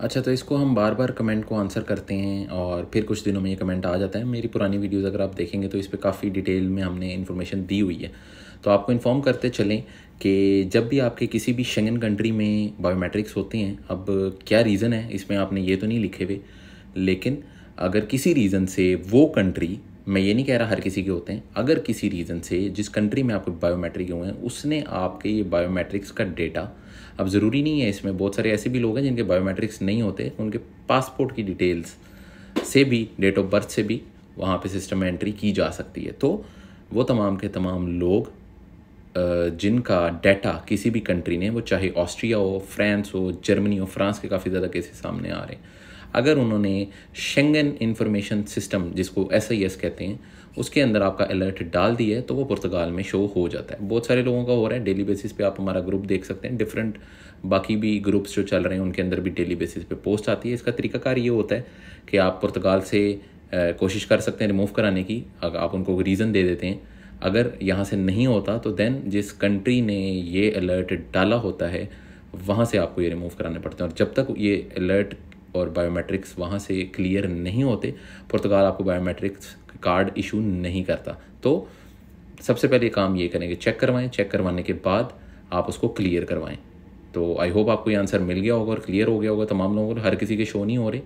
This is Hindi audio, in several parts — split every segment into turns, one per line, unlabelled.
अच्छा तो इसको हम बार बार कमेंट को आंसर करते हैं और फिर कुछ दिनों में ये कमेंट आ जाता है मेरी पुरानी वीडियोज़ अगर आप देखेंगे तो इस पर काफ़ी डिटेल में हमने इन्फॉर्मेशन दी हुई है तो आपको इन्फॉर्म करते चलें कि जब भी आपके किसी भी शेंगन कंट्री में बायोमेट्रिक्स होते हैं अब क्या रीज़न है इसमें आपने ये तो नहीं लिखे हुए लेकिन अगर किसी रीज़न से वो कंट्री मैं ये नहीं कह रहा हर किसी के होते हैं अगर किसी रीज़न से जिस कंट्री में आपके बायोमेट्रिक हुए हैं उसने आपके ये बायोमेट्रिक्स का डेटा अब ज़रूरी नहीं है इसमें बहुत सारे ऐसे भी लोग हैं जिनके बायोमेट्रिक्स नहीं होते उनके पासपोर्ट की डिटेल्स से भी डेट ऑफ बर्थ से भी वहाँ पे सिस्टम में एंट्री की जा सकती है तो वो तमाम के तमाम लोग जिनका डाटा किसी भी कंट्री ने वो चाहे ऑस्ट्रिया हो फ्रांस हो जर्मनी हो फ्रांस के काफ़ी ज़्यादा केसेस सामने आ रहे हैं अगर उन्होंने शेंगन इंफॉर्मेशन सिस्टम जिसको एस आई एस कहते हैं उसके अंदर आपका अलर्ट डाल दिया है तो वो पुर्तगाल में शो हो जाता है बहुत सारे लोगों का हो रहा है डेली बेसिस पे आप हमारा ग्रुप देख सकते हैं डिफरेंट बाकी भी ग्रुप्स जो चल रहे हैं उनके अंदर भी डेली बेसिस पे पोस्ट आती है इसका तरीकाकार ये होता है कि आप पुर्तगाल से कोशिश कर सकते हैं रिमूव कराने की अगर आप उनको रीज़न दे देते हैं अगर यहाँ से नहीं होता तो देन जिस कंट्री ने ये अलर्ट डाला होता है वहाँ से आपको ये रिमूव कराने पड़ते हैं और जब तक ये अलर्ट और बायोमेट्रिक्स वहाँ से क्लियर नहीं होते पुर्तगाल आपको बायोमेट्रिक्स कार्ड इशू नहीं करता तो सबसे पहले काम ये करेंगे चेक करवाएं चेक करवाने के बाद आप उसको क्लियर करवाएं तो आई होप आपको ये आंसर मिल गया होगा और क्लियर हो गया होगा तमाम लोगों को हर किसी के शो नहीं हो रहे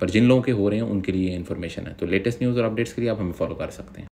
पर जिन लोगों के हो रहे हैं उनके लिए इन्फॉर्मेशन है तो लेटेस्ट न्यूज़ और अपडेट्स के लिए आप हमें फॉलो कर सकते हैं